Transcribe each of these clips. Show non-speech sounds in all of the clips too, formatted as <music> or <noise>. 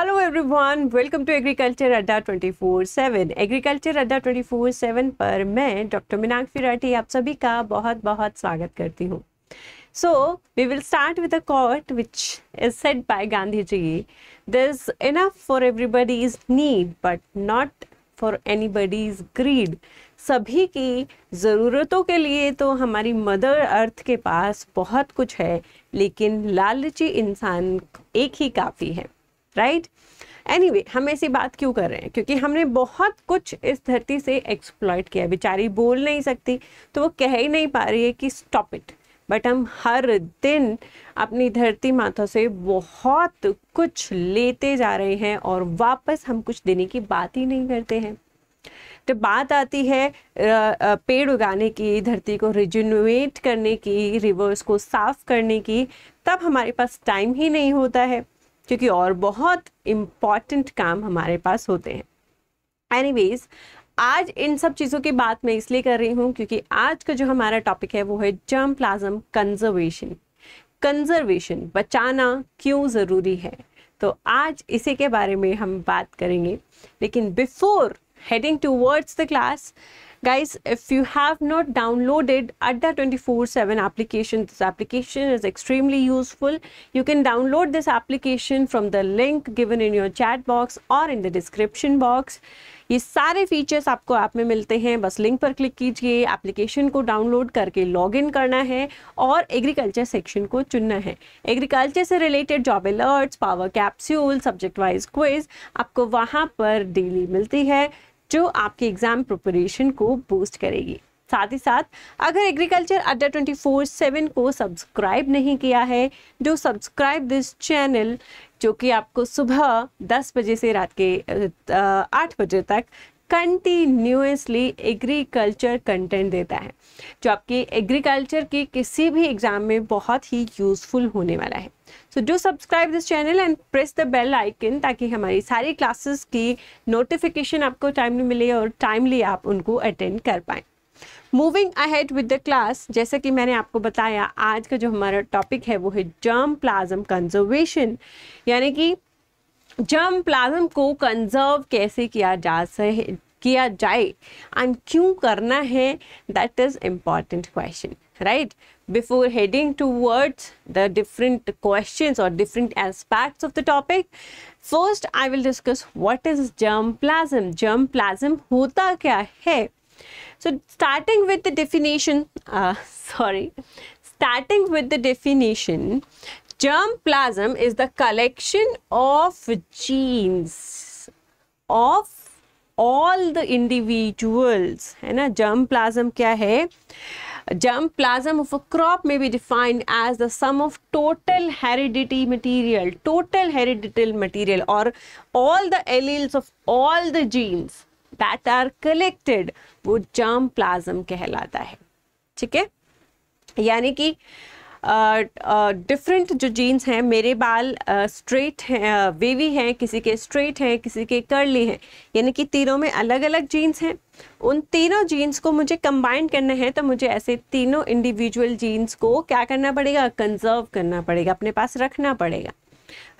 Hello everyone welcome to agriculture Adda 24/7 agriculture Adda 24/7 पर मैं doctor Meenakshi फिराटी आप सभी का बहुत बहुत स्वागत करती हूँ so we will start with a quote which is set by Gandhi ji there is enough for everybody is need but not for anybody is greed सभी की ज़रूरतों के लिए तो हमारी मदर अर्थ के पास बहुत कुछ है लेकिन लालची इंसान एक ही काफ़ी है राइट एनीवे anyway, हम ऐसी बात क्यों कर रहे हैं क्योंकि हमने बहुत कुछ इस धरती से एक्सप्लॉयट किया बेचारी बोल नहीं सकती तो वो कह ही नहीं पा रही है कि स्टॉप इट बट हम हर दिन अपनी धरती माता से बहुत कुछ लेते जा रहे हैं और वापस हम कुछ देने की बात ही नहीं करते हैं तो बात आती है पेड़ उगाने की धरती को रिजुनुएट करने की रिवर्स को साफ करने की तब हमारे पास टाइम ही नहीं होता है क्योंकि और बहुत इम्पॉर्टेंट काम हमारे पास होते हैं एनीवेज आज इन सब चीज़ों की बात मैं इसलिए कर रही हूँ क्योंकि आज का जो हमारा टॉपिक है वो है जर्म प्लाज्म कंजर्वेशन कंजर्वेशन बचाना क्यों ज़रूरी है तो आज इसी के बारे में हम बात करेंगे लेकिन before heading to the class guys if you have not downloaded adda 24/7 application this application is extremely useful you can download this application from the link given in your chat box or in the description box ये सारे features आपको app आप में मिलते हैं बस link पर click कीजिए एप्लीकेशन को डाउनलोड करके लॉगिन करना है और एग्रीकल्चर सेक्शन को चुनना है एग्रीकल्चर से related job alerts power capsule subject wise quiz आपको वहाँ पर डेली मिलती है जो आपके एग्ज़ाम प्रिपरेशन को बूस्ट करेगी साथ ही साथ अगर agriculture Adda twenty four seven को सब्सक्राइब नहीं किया है जो सब्सक्राइब दिस चैनल जो कि आपको सुबह दस बजे से रात के आठ बजे तक कंटिन्यूसली एग्रीकल्चर कंटेंट देता है जो आपके एग्रीकल्चर के किसी भी एग्ज़ाम में बहुत ही यूज़फुल होने वाला है so do subscribe this channel and press the bell icon ताकि हमारी सारी क्लासेस की नोटिफिकेशन आपको टाइमली मिले और टाइमली आप उनको अटेंड कर पाएँ moving ahead with the class जैसे कि मैंने आपको बताया आज का जो हमारा टॉपिक है वो है जर्म प्लाज्म कंजर्वेशन यानी कि जर्म प्लाज्म को कंजर्व कैसे किया जा सके किया जाए एंड क्यों करना है that is important question right before heading towards the different questions or different aspects of the topic first i will discuss what is germplasm germplasm hota kya hai so starting with the definition <laughs> uh, sorry starting with the definition germplasm is the collection of genes of all the individuals है a germplasm kya hai? germplasm of a crop may be defined as the sum of total heredity material total hereditary material or all the alleles of all the genes that are collected वो germplasm कहलाता है ठीक है यानी कि different uh, uh, जो genes हैं मेरे बाल स्ट्रेट हैं वेवी हैं किसी के स्ट्रेट हैं किसी के कर्ली हैं यानी कि तीनों में अलग अलग जीन्स हैं उन तीनों जीन्स को मुझे कंबाइन करना है तो मुझे ऐसे तीनों इंडिविजुअल जीन्स को क्या करना पड़ेगा कंजर्व करना पड़ेगा अपने पास रखना पड़ेगा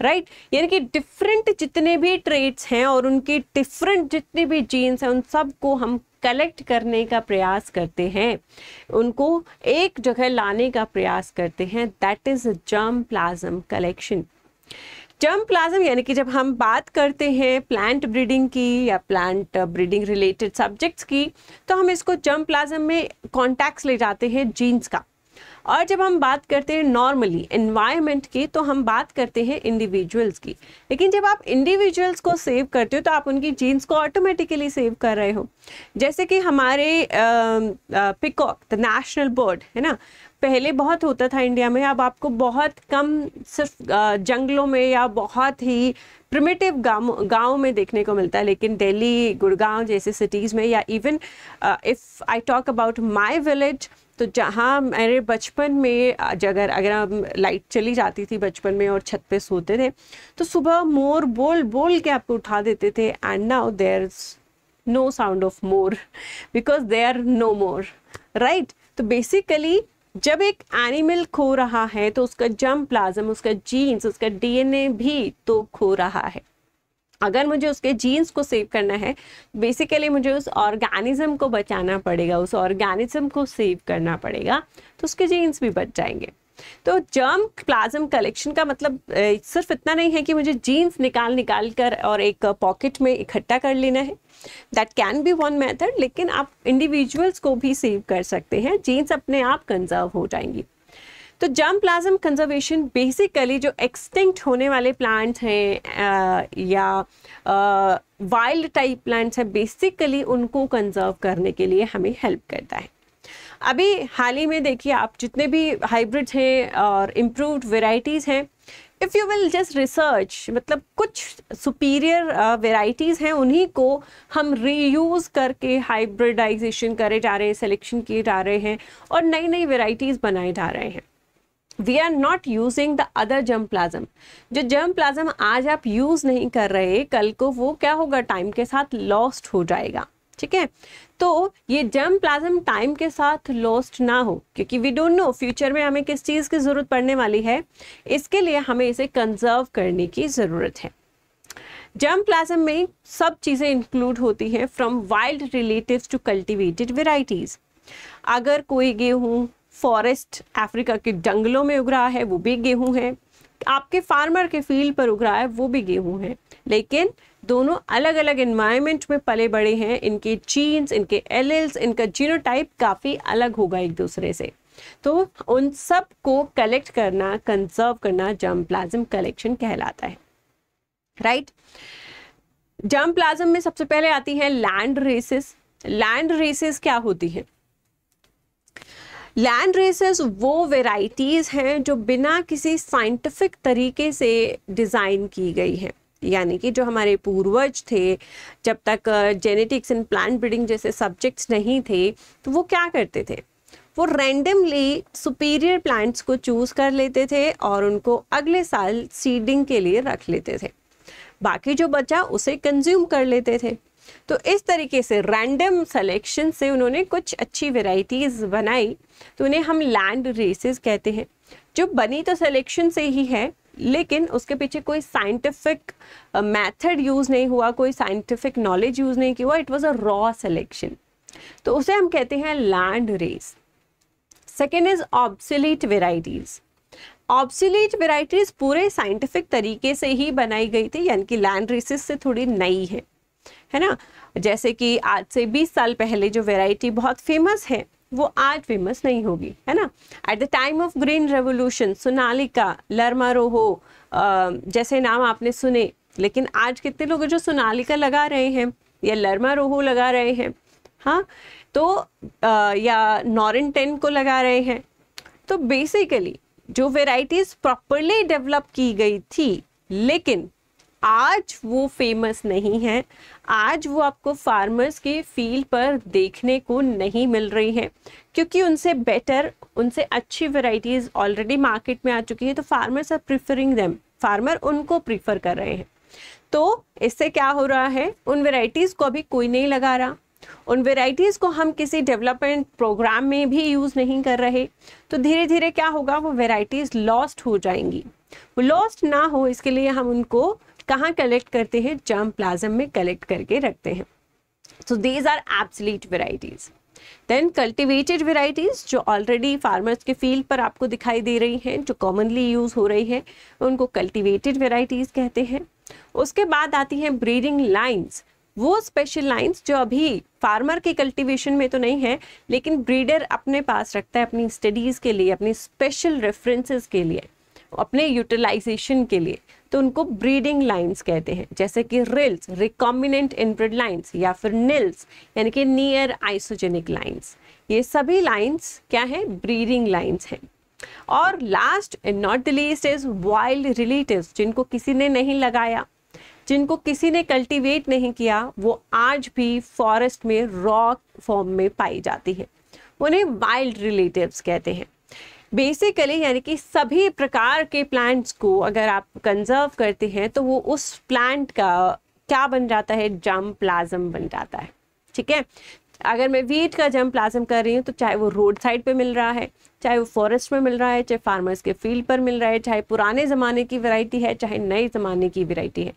राइट right? यानी कि डिफरेंट जितने भी ट्रेड्स हैं और उनकी डिफरेंट जितने भी जीन्स हैं उन सबको हम कलेक्ट करने का प्रयास करते हैं उनको एक जगह लाने का प्रयास करते हैं that is germ plasm collection germ plasm यानी कि जब हम बात करते हैं प्लांट ब्रीडिंग की या प्लांट ब्रीडिंग रिलेटेड सब्जेक्ट्स की तो हम इसको जर्म प्लाज्म में कॉन्टैक्ट्स ले जाते हैं जीन्स का और जब हम बात करते हैं नॉर्मली इन्वायरमेंट की तो हम बात करते हैं इंडिविजुअल्स की लेकिन जब आप इंडिविजुअल्स को सेव करते हो तो आप उनकी जीन्स को ऑटोमेटिकली सेव कर रहे हो जैसे कि हमारे पिकॉक द नेशनल बर्ड है ना पहले बहुत होता था इंडिया में अब आपको बहुत कम सिर्फ जंगलों में या बहुत ही प्रिमेटिव गाँव गाँव में देखने को मिलता है लेकिन दिल्ली गुड़गांव जैसे सिटीज़ में या even if I talk about my village तो जहाँ मेरे बचपन में जगह अगर हम लाइट चली जाती थी बचपन में और छत पे सोते थे तो सुबह मोर बोल बोल के आपको उठा देते थे and now there no sound of more because they are no more right तो बेसिकली जब एक एनिमल खो रहा है तो उसका जम प्लाज्म उसका जीन्स उसका डीएनए भी तो खो रहा है अगर मुझे उसके जीन्स को सेव करना है बेसिकली मुझे उस ऑर्गेनिज्म को बचाना पड़ेगा उस ऑर्गेनिज्म को सेव करना पड़ेगा तो उसके जीन्स भी बच जाएंगे तो जर्म प्लाज्म कलेक्शन का मतलब सिर्फ इतना नहीं है कि मुझे जीन्स निकाल निकाल कर और एक पॉकेट में इकट्ठा कर लेना है that can be one method लेकिन आप इंडिविजुअल्स को भी सेव कर सकते हैं जीन्स अपने आप कंजर्व हो जाएंगी तो जर्म प्लाज्म कंजर्वेशन बेसिकली जो एक्सटिंक्ट होने वाले प्लांट हैं या वाइल्ड टाइप प्लांट्स हैं बेसिकली उनको कंजर्व करने के लिए हमें हेल्प करता है अभी हाल ही में देखिए आप जितने भी हाइब्रिड हैं और इम्प्रूव्ड वेराइटीज़ हैं if you will just research मतलब कुछ सुपीरियर वेराइटीज़ uh, हैं उन्हीं को हम रीयूज़ करके हाइब्रिडाइजेशन करे जा रहे हैं सिलेक्शन किए जा रहे हैं और नई नई वेराइटीज़ बनाए जा रहे हैं we are not using the other germ plasm जो जर्म प्लाज्म आज आप यूज़ नहीं कर रहे कल को वो क्या होगा टाइम के साथ लॉस्ट हो जाएगा ठीक है तो ये जर्म प्लाज्म टाइम के साथ लॉस्ट ना हो क्योंकि वी डोंट नो फ्यूचर में हमें किस चीज़ की ज़रूरत पड़ने वाली है इसके लिए हमें इसे कंजर्व करने की ज़रूरत है जर्म प्लाज्म में सब चीज़ें इंक्लूड होती हैं from wild relative to cultivated varieties अगर कोई गेहूँ फॉरेस्ट अफ्रीका के जंगलों में उग रहा है वो भी गेहूँ है आपके फार्मर के फील्ड पर उग रहा है वो भी गेहूँ है लेकिन दोनों अलग अलग इन्वायरमेंट में पले बड़े हैं इनके जीन्स इनके एलएल्स इनका जीनोटाइप काफ़ी अलग होगा एक दूसरे से तो उन सब को कलेक्ट करना कंजर्व करना जर्म प्लाज्म कलेक्शन कहलाता है राइट जर्म प्लाज्म में सबसे पहले आती है लैंड रेसेस लैंड रेसेस क्या होती है लैंड रेसेस वो वेराइटीज़ हैं जो बिना किसी साइंटिफिक तरीके से डिज़ाइन की गई हैं यानी कि जो हमारे पूर्वज थे जब तक जेनेटिक्स एंड प्लांट ब्रीडिंग जैसे सब्जेक्ट्स नहीं थे तो वो क्या करते थे वो रैंडमली सुपीरियर प्लांट्स को चूज़ कर लेते थे और उनको अगले साल सीडिंग के लिए रख लेते थे बाकी जो बचा उसे कंज्यूम कर लेते थे तो इस तरीके से रैंडम सेलेक्शन से उन्होंने कुछ अच्छी वेराइटीज़ बनाई तो उन्हें हम लैंड रेसेस कहते हैं जो बनी तो सेलेक्शन से ही है लेकिन उसके पीछे कोई साइंटिफिक मेथड यूज़ नहीं हुआ कोई साइंटिफिक नॉलेज यूज़ नहीं किया it was a raw selection तो उसे हम कहते हैं land race second is obsolete varieties obsolete varieties पूरे साइंटिफिक तरीके से ही बनाई गई थी यानी कि लैंड रेसिस से थोड़ी नई है है ना जैसे कि आज से 20 साल पहले जो वेराइटी बहुत फेमस है वो आज फेमस नहीं होगी है ना at the time of green revolution Sonalika Lerma Rojo जैसे नाम आपने सुने लेकिन आज कितने लोग जो सोनालिका लगा रहे हैं या लर्मा रोहो लगा रहे हैं हाँ तो आ, या नॉरन टेन को लगा रहे हैं तो बेसिकली जो वेराइटीज़ प्रॉपरली डेवलप की गई थी लेकिन आज वो फेमस नहीं है आज वो आपको फार्मर्स के फील्ड पर देखने को नहीं मिल रही हैं क्योंकि उनसे बेटर उनसे अच्छी वेराइटीज़ ऑलरेडी मार्केट में आ चुकी है तो farmers are preferring them farmer उनको प्रीफर कर रहे हैं तो इससे क्या हो रहा है उन वेराइटीज़ को अभी कोई नहीं लगा रहा उन वेराइटीज़ को हम किसी डेवलपमेंट प्रोग्राम में भी यूज़ नहीं कर रहे तो धीरे धीरे क्या होगा वो वेराइटीज़ लॉस्ट हो जाएंगी वो लॉस्ट ना हो इसके लिए हम उनको कहाँ कलेक्ट करते हैं जर्म प्लाज्म में कलेक्ट करके रखते हैं so these are obsolete varieties then cultivated varieties जो ऑलरेडी फार्मर्स के फील्ड पर आपको दिखाई दे रही हैं जो कॉमनली यूज़ हो रही है उनको कल्टिवेटेड वेराइटीज़ कहते हैं उसके बाद आती हैं ब्रीडिंग लाइन्स वो स्पेशल लाइन्स जो अभी फार्मर के कल्टिवेशन में तो नहीं है लेकिन ब्रीडर अपने पास रखता है अपनी स्टडीज़ के लिए अपनी स्पेशल रेफरेंसेस के लिए अपने यूटिलाइजेशन के लिए तो उनको ब्रीडिंग लाइंस कहते हैं जैसे कि रिल्स रिकॉम्बिनेंट इनब्रिड लाइंस या फिर निल्स यानी कि नियर आइसोजेनिक लाइंस ये सभी लाइंस क्या है ब्रीडिंग लाइंस हैं और last and not the least is wild relative जिनको किसी ने नहीं लगाया जिनको किसी ने कल्टीवेट नहीं किया वो आज भी फॉरेस्ट में रॉक फॉर्म में पाई जाती है उन्हें वाइल्ड रिलेटिव्स कहते हैं बेसिकली यानी कि सभी प्रकार के प्लांट्स को अगर आप कंजर्व करते हैं तो वो उस प्लांट का क्या बन जाता है जम प्लाजम बन जाता है ठीक है अगर मैं वीट का जम प्लाजम कर रही हूँ तो चाहे वो रोड साइड पे मिल रहा है चाहे वो फॉरेस्ट में मिल रहा है चाहे फार्मर्स के फील्ड पर मिल रहा है चाहे पुराने ज़माने की वैरायटी है चाहे नए ज़माने की वैरायटी है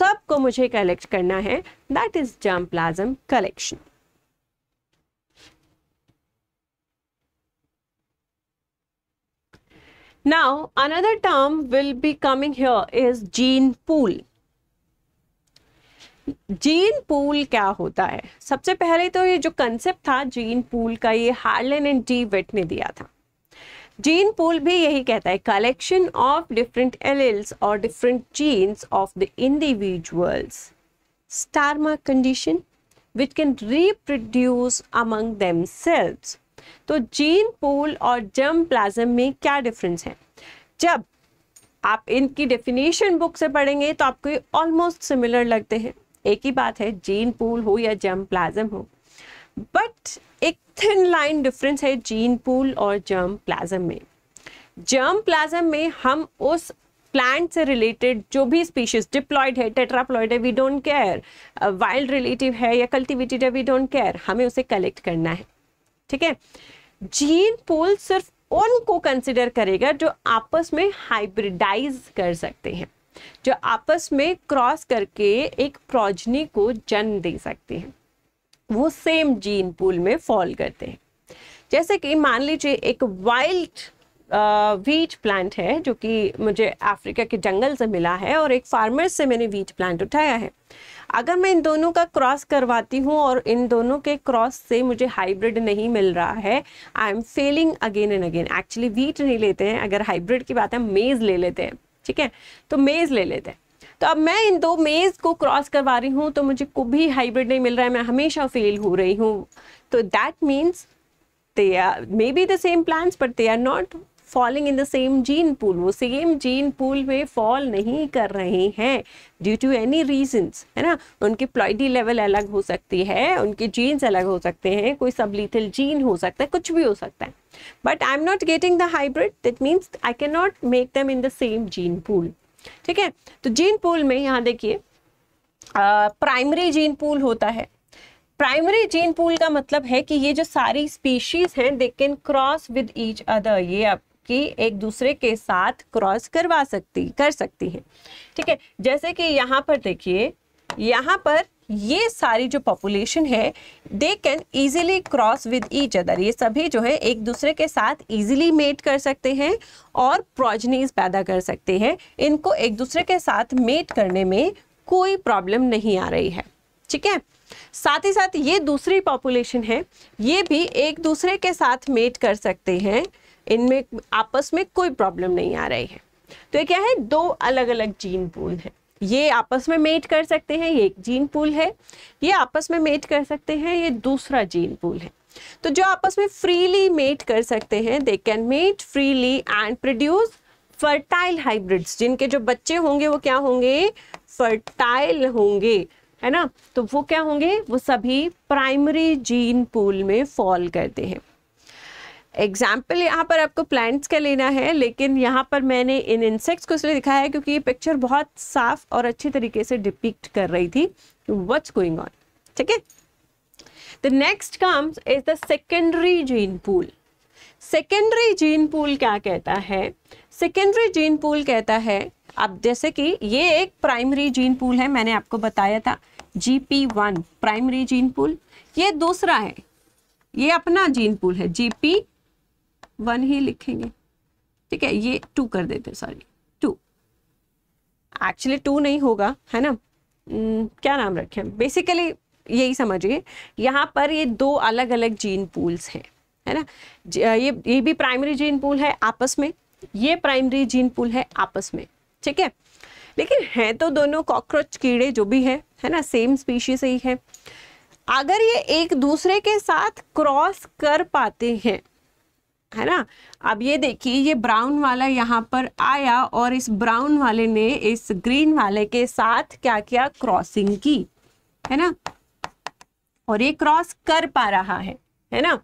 सबको मुझे कलेक्ट करना है दैट इज़ जम plasm collection Now, another term will be coming here is gene pool. Gene pool क्या होता है सबसे पहले तो ये जो कंसेप्ट था जीन पूल का ये हार्लन एंड डी वेट ने दिया था जीन पूल भी यही कहता है कलेक्शन ऑफ डिफरेंट एलिल्स और different genes of the individuals स्टारमा condition which can reproduce among themselves तो जीन पूल और जर्म प्लाज्म में क्या डिफरेंस है जब आप इनकी डेफिनेशन बुक से पढ़ेंगे तो आपको ये ऑलमोस्ट सिमिलर लगते हैं एक ही बात है जीन पूल हो या जर्म प्लाज्म हो बट एक थिन लाइन डिफरेंस है जीन पूल और जर्म प्लाज्म में जर्म प्लाज्म में हम उस प्लांट से रिलेटेड जो भी स्पीशीज डिप्लॉयड है टेट्राप्लॉयड है we don't care wild relative है या कल्टिवेटेड है वी डोंट केयर हमें उसे कलेक्ट करना है ठीक है जीन पूल सिर्फ उनको कंसिडर करेगा जो आपस में हाइब्रिडाइज कर सकते हैं जो आपस में क्रॉस करके एक प्रोजनी को जन्म दे सकते हैं वो सेम जीन पूल में फॉल करते हैं जैसे कि मान लीजिए एक वाइल्ड वीट प्लांट है जो कि मुझे अफ्रीका के जंगल से मिला है और एक फार्मर से मैंने वीट प्लांट उठाया है अगर मैं इन दोनों का क्रॉस करवाती हूँ और इन दोनों के क्रॉस से मुझे हाइब्रिड नहीं मिल रहा है I am failing again and again actually wheat नहीं लेते हैं अगर हाइब्रिड की बात है मेज़ ले लेते हैं ठीक है तो मेज़ ले लेते हैं तो अब मैं इन दो मेज़ को क्रॉस करवा रही हूँ तो मुझे भी हाइब्रिड नहीं मिल रहा है मैं हमेशा फेल हो रही हूँ तो that means are maybe the same plants but they are not falling in the same gene pool वो सेम जीन पूल में फॉल नहीं कर रहे हैं ड्यू टू एनी रीजन्स है ना उनके प्लॉइडी लेवल अलग हो सकती है उनके जीन्स अलग हो सकते हैं कोई लिथिल जीन हो सकता है कुछ भी हो सकता है but I am not getting the hybrid that means I can not make them in the same gene pool ठीक है तो जीन पूल में यहाँ देखिए प्राइमरी जीन पूल होता है प्राइमरी जीन पूल का मतलब है कि ये जो सारी स्पीशीज हैं they can cross with each other ये आप कि एक दूसरे के साथ क्रॉस करवा सकती कर सकती है ठीक है जैसे कि यहाँ पर देखिए यहाँ पर ये सारी जो पॉपुलेशन है they can easily cross with each other ये सभी जो है एक दूसरे के साथ ईजिली मेट कर सकते हैं और प्रोजनीज पैदा कर सकते हैं इनको एक दूसरे के साथ मेट करने में कोई प्रॉब्लम नहीं आ रही है ठीक है साथ ही साथ ये दूसरी पॉपुलेशन है ये भी एक दूसरे के साथ मेट कर सकते हैं इनमें आपस में कोई प्रॉब्लम नहीं आ रही है तो ये क्या है दो अलग अलग जीन पूल है ये आपस में मेट कर सकते हैं ये एक जीन पूल है ये आपस में मेट कर सकते हैं ये दूसरा जीन पूल है तो जो आपस में फ्रीली मेट कर सकते हैं they can mate freely and produce fertile hybrids जिनके जो बच्चे होंगे वो क्या होंगे फर्टाइल होंगे है ना तो वो क्या होंगे वो सभी प्राइमरी जीन पूल में फॉल करते हैं एग्जाम्पल यहाँ पर आपको प्लांट्स का लेना है लेकिन यहाँ पर मैंने इन इंसेक्ट्स को इसलिए दिखाया है क्योंकि ये पिक्चर बहुत साफ और अच्छे तरीके से डिपिक्ट कर रही थी वट्स गोइंग ऑन ठीक है the next comes is the secondary gene pool secondary gene pool क्या कहता है सेकेंडरी जीन पूल कहता है अब जैसे कि ये एक प्राइमरी जीन पूल है मैंने आपको बताया था G P one primary gene pool ये दूसरा है ये अपना जीन पूल है जी पी वन ही लिखेंगे ठीक है ये टू कर देते हैं सॉरी टू एक्चुअली टू नहीं होगा है ना न, hmm, क्या नाम रखें बेसिकली यही समझिए यहाँ पर ये दो अलग अलग जीन पूल्स हैं है ना ये ये भी प्राइमरी जीन पूल है आपस में ये प्राइमरी जीन पूल है आपस में ठीक है लेकिन हैं तो दोनों कॉकरोच कीड़े जो भी है है ना सेम स्पीशीज ही है अगर ये एक दूसरे के साथ क्रॉस कर पाते हैं है ना अब ये देखिए ये ब्राउन वाला यहाँ पर आया और इस ब्राउन वाले ने इस ग्रीन वाले के साथ क्या किया क्रॉसिंग की है ना और ये क्रॉस कर पा रहा है है ना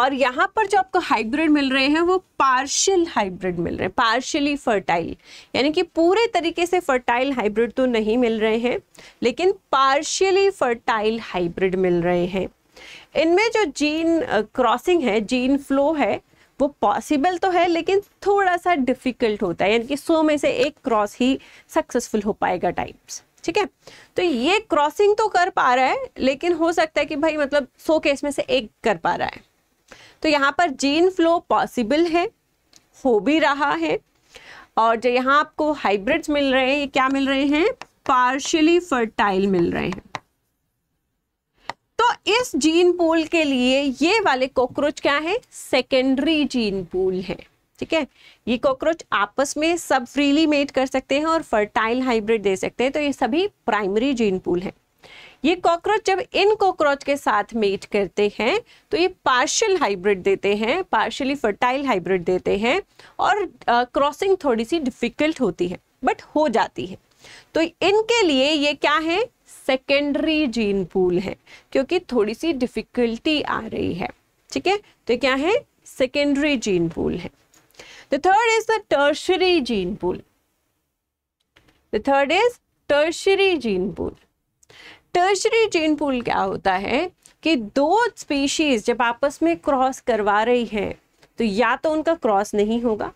और यहाँ पर जो आपको हाइब्रिड मिल रहे हैं वो पार्शियल हाइब्रिड मिल रहे हैं पार्शियली फर्टाइल यानी कि पूरे तरीके से फर्टाइल हाइब्रिड तो नहीं मिल रहे हैं लेकिन पार्शियली फर्टाइल हाइब्रिड मिल रहे हैं इनमें जो जीन क्रॉसिंग है जीन फ्लो है वो पॉसिबल तो है लेकिन थोड़ा सा डिफिकल्ट होता है यानी कि सौ में से एक क्रॉस ही सक्सेसफुल हो पाएगा टाइप्स ठीक है तो ये क्रॉसिंग तो कर पा रहा है लेकिन हो सकता है कि भाई मतलब सौ केस में से एक कर पा रहा है तो यहाँ पर जीन फ्लो पॉसिबल है हो भी रहा है और जो यहाँ आपको हाइब्रिड्स मिल रहे हैं ये क्या मिल रहे हैं पार्शियली फर्टाइल मिल रहे हैं तो इस जीन पूल के लिए ये वाले कॉकरोच क्या है सेकेंडरी जीन पूल है ठीक है ये कॉकरोच आपस में सब फ्रीली मेट कर सकते हैं और फर्टाइल हाइब्रिड दे सकते हैं तो ये सभी प्राइमरी जीन पूल है ये कॉकरोच जब इन कॉकरोच के साथ मेट करते हैं तो ये पार्शियल हाइब्रिड देते हैं पार्शियली फर्टाइल हाइब्रिड देते हैं और क्रॉसिंग थोड़ी सी डिफिकल्ट होती है बट हो जाती है तो इनके लिए ये क्या है सेकेंडरी जीन पूल है क्योंकि थोड़ी सी डिफिकल्टी आ रही है ठीक है तो क्या है सेकेंडरी जीन पूल है the third is the tertiary gene pool the third is tertiary gene pool tertiary gene pool क्या होता है कि दो स्पीशीज जब आपस में क्रॉस करवा रही है तो या तो उनका क्रॉस नहीं होगा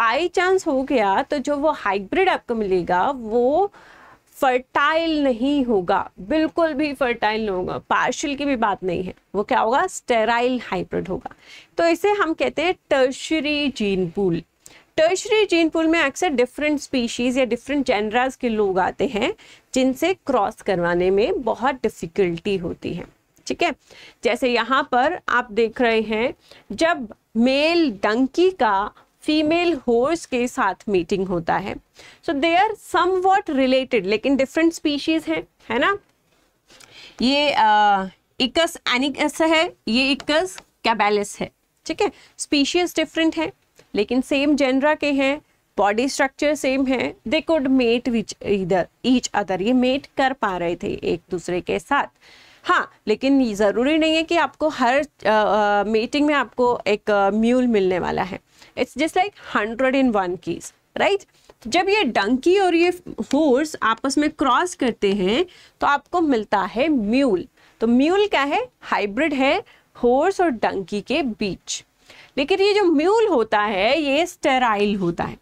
बाई चांस हो गया तो जो वो हाइब्रिड आपको मिलेगा वो फर्टाइल नहीं होगा बिल्कुल भी फर्टाइल नहीं होगा पार्शियल की भी बात नहीं है वो क्या होगा स्टेराइल हाइब्रिड होगा तो इसे हम कहते हैं tertiary gene pool tertiary gene pool में अक्सर डिफरेंट स्पीशीज या डिफरेंट जेनराज के लोग आते हैं जिनसे क्रॉस करवाने में बहुत डिफिकल्टी होती है ठीक है जैसे यहाँ पर आप देख रहे हैं जब मेल डंकी का फीमेल होर्स के साथ मीटिंग होता है so they are somewhat related लेकिन डिफरेंट स्पीशीज हैं है ना ये आ, इकस एनिकस है ये इकस कैबेलिस है ठीक है स्पीशीज डिफरेंट है लेकिन सेम जेनरा के हैं बॉडी स्ट्रक्चर सेम है दे कुड मेट विच इधर ईच अदर ये मेट कर पा रहे थे एक दूसरे के साथ हाँ लेकिन ज़रूरी नहीं है कि आपको हर मीटिंग में आपको एक म्यूल मिलने वाला है it's just like hundred in one keys right जब ये डंकी और ये हॉर्स आपस में क्रॉस करते हैं तो आपको मिलता है म्यूल तो म्यूल क्या है हाइब्रिड है हॉर्स और डंकी के बीच लेकिन ये जो म्यूल होता है ये स्टेराइल होता है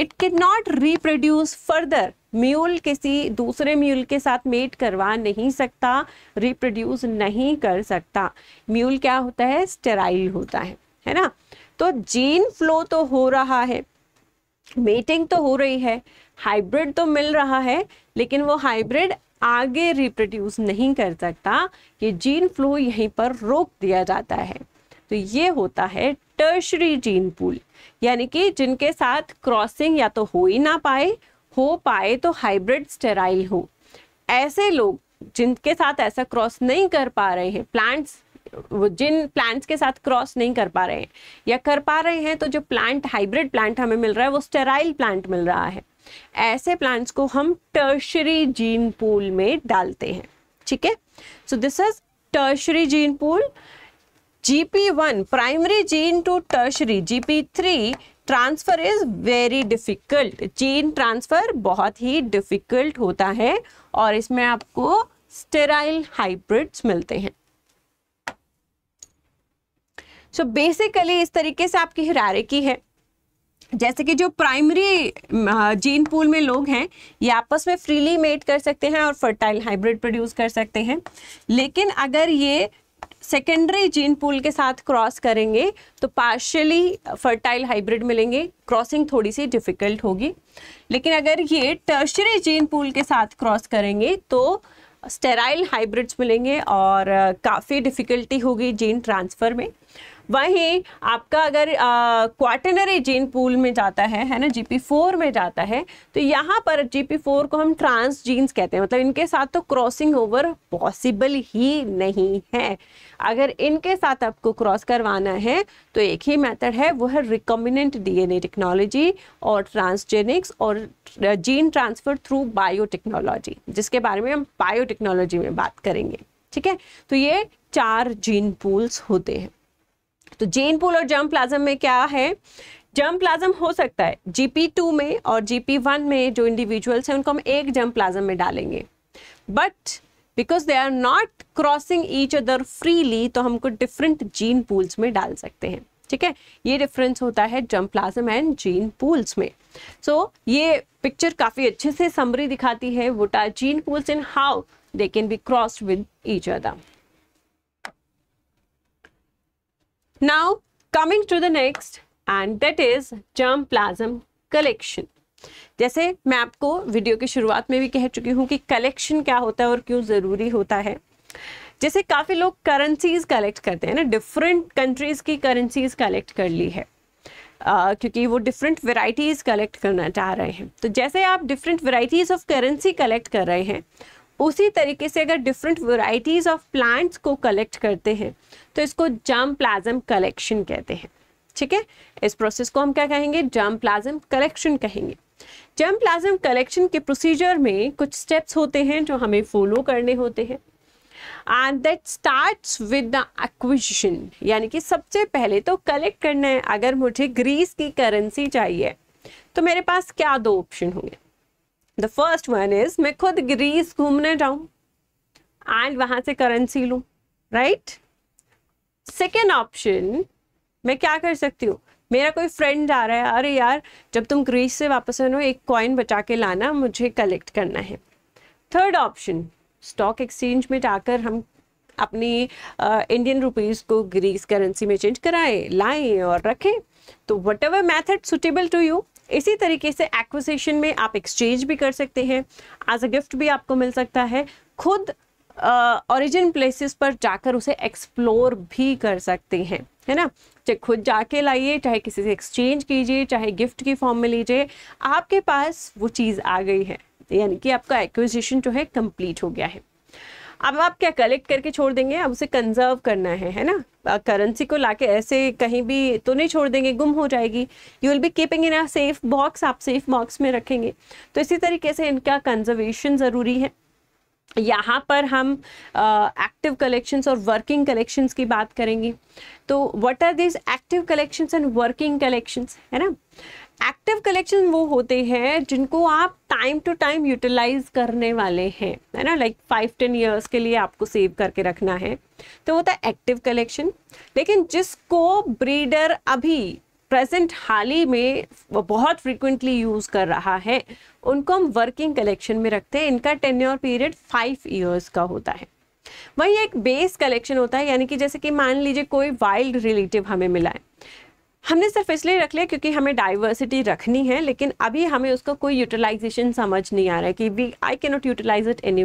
it can not reproduce further mule किसी दूसरे म्यूल के साथ मेट करवा नहीं सकता रिप्रोड्यूस नहीं कर सकता म्यूल क्या होता है स्टेराइल होता है है ना तो जीन फ्लो तो हो रहा है मेटिंग तो हो रही है हाइब्रिड तो मिल रहा है लेकिन वो हाइब्रिड आगे रिप्रोड्यूस नहीं कर सकता ये जीन फ्लो यहीं पर रोक दिया जाता है तो ये होता है टर्शरी जीन पूल यानी कि जिनके साथ क्रॉसिंग या तो हो ही ना पाए हो पाए तो हाइब्रिड स्टेराइल हो ऐसे लोग जिनके साथ ऐसा क्रॉस नहीं कर पा रहे हैं प्लांट्स जिन प्लांट्स के साथ क्रॉस नहीं कर पा रहे हैं या कर पा रहे हैं तो जो प्लांट हाइब्रिड प्लांट हमें मिल रहा है वो स्टेराइल प्लांट मिल रहा है ऐसे प्लांट्स को हम टर्शरी जीन पूल में डालते हैं ठीक है so this is tertiary gene pool primary gene to tertiary GP three transfer is very difficult gene transfer बहुत ही डिफिकल्ट होता है और इसमें आपको स्टेराइल हाइब्रिड्स मिलते हैं सो बेसिकली इस तरीके से आपकी की है जैसे कि जो प्राइमरी जीन पूल में लोग हैं ये आपस में फ्रीली मेट कर सकते हैं और फर्टाइल हाइब्रिड प्रोड्यूस कर सकते हैं लेकिन अगर ये सेकेंडरी जीन पूल के साथ क्रॉस करेंगे तो पार्शियली फर्टाइल हाइब्रिड मिलेंगे क्रॉसिंग थोड़ी सी डिफ़िकल्ट होगी लेकिन अगर ये टर्शरी जीन पूल के साथ क्रॉस करेंगे तो स्टेराइल हाइब्रिड्स मिलेंगे और काफ़ी डिफ़िकल्टी होगी जीन ट्रांसफ़र में वहीं आपका अगर क्वार्टनरी जीन पूल में जाता है है ना जीपी फोर में जाता है तो यहाँ पर जीपी फोर को हम ट्रांस जीन्स कहते हैं मतलब इनके साथ तो क्रॉसिंग ओवर पॉसिबल ही नहीं है अगर इनके साथ आपको क्रॉस करवाना है तो एक ही मेथड है वो है रिकॉम्बिनेंट डीएनए टेक्नोलॉजी और ट्रांसजेनिक्स और जीन ट्रांसफ़र थ्रू बायोटेक्नोलॉजी जिसके बारे में हम बायोटेक्नोलॉजी में बात करेंगे ठीक है तो ये चार जीन पूल्स होते हैं तो जेन पूल और जर्म प्लाज्म में क्या है जर्म प्लाज्म हो सकता है जीपी टू में और जीपी वन में जो इंडिविजुअल्स हैं उनको हम एक जर्म प्लाज्म में डालेंगे but because they are not crossing each other freely तो हमको डिफरेंट जीन पूल्स में डाल सकते हैं ठीक है ये डिफरेंस होता है germplasm and gene pools में सो so, ये पिक्चर काफ़ी अच्छे से समरी दिखाती है what are gene pools in how they can be crossed with each other Now coming to the next and that is germplasm collection. जैसे मैं आपको वीडियो की शुरुआत में भी कह चुकी हूँ कि कलेक्शन क्या होता है और क्यों ज़रूरी होता है जैसे काफ़ी लोग करेंसीज कलेक्ट करते हैं ना डिफरेंट कंट्रीज़ की करेंसीज कलेक्ट कर ली है Uh, क्योंकि वो डिफरेंट वेराइटीज़ कलेक्ट करना चाह रहे हैं तो जैसे आप different varieties of currency collect कर रहे हैं उसी तरीके से अगर डिफरेंट वराइटीज़ ऑफ प्लांट्स को कलेक्ट करते हैं तो इसको जम प्लाज्म कलेक्शन कहते हैं ठीक है इस प्रोसेस को हम क्या कहेंगे जर्म प्लाज्म कलेक्शन कहेंगे जम प्लाज्म कलेक्शन के प्रोसीजर में कुछ स्टेप्स होते हैं जो हमें फॉलो करने होते हैं and that starts with the acquisition यानी कि सबसे पहले तो कलेक्ट करना है अगर मुझे ग्रीस की करेंसी चाहिए तो मेरे पास क्या दो ऑप्शन होंगे द फर्स्ट वन इज मैं खुद ग्रीस घूमने जाऊं एंड वहां से करेंसी लू राइट सेकेंड ऑप्शन मैं क्या कर सकती हूँ मेरा कोई फ्रेंड जा रहा है अरे यार जब तुम ग्रीस से वापस आना एक कॉइन बचा के लाना मुझे कलेक्ट करना है थर्ड ऑप्शन स्टॉक एक्सचेंज में जाकर हम अपनी इंडियन रुपीज़ को ग्रीस करेंसी में चेंज कराएं लाएं और रखें तो whatever method suitable to you इसी तरीके से एक्विजिशन में आप एक्सचेंज भी कर सकते हैं एज अ गिफ्ट भी आपको मिल सकता है खुद ओरिजिन uh, प्लेसेस पर जाकर उसे एक्सप्लोर भी कर सकते हैं है ना चाहे खुद जाके लाइए चाहे किसी से एक्सचेंज कीजिए चाहे गिफ्ट की फॉर्म में लीजिए आपके पास वो चीज़ आ गई है यानी कि आपका एक्विजिशन जो है कंप्लीट हो गया है अब आप क्या कलेक्ट करके छोड़ देंगे अब उसे कंजर्व करना है है ना करेंसी को लाके ऐसे कहीं भी तो नहीं छोड़ देंगे गुम हो जाएगी you will be keeping in a safe box आप सेफ बॉक्स में रखेंगे तो इसी तरीके से इनका कंजर्वेशन ज़रूरी है यहाँ पर हम एक्टिव कलेक्शंस और वर्किंग कलेक्शंस की बात करेंगे तो what are this active collections and working collections है ना एक्टिव कलेक्शन वो होते हैं जिनको आप टाइम टू टाइम यूटिलाइज करने वाले हैं है ना लाइक फाइव टेन ईयर्स के लिए आपको सेव करके रखना है तो होता है एक्टिव कलेक्शन लेकिन जिसको ब्रीडर अभी प्रेजेंट हाल ही में वो बहुत फ्रिक्वेंटली यूज़ कर रहा है उनको हम वर्किंग कलेक्शन में रखते हैं इनका टेन्योर पीरियड फाइव ईयर्स का होता है वही एक बेस कलेक्शन होता है यानी कि जैसे कि मान लीजिए कोई वाइल्ड रिलेटिव हमें मिला है हमने सिर्फ इसलिए रख लिया क्योंकि हमें डाइवर्सिटी रखनी है लेकिन अभी हमें उसका कोई यूटिलाइजेशन समझ नहीं आ रहा है कि we I can not utilize it any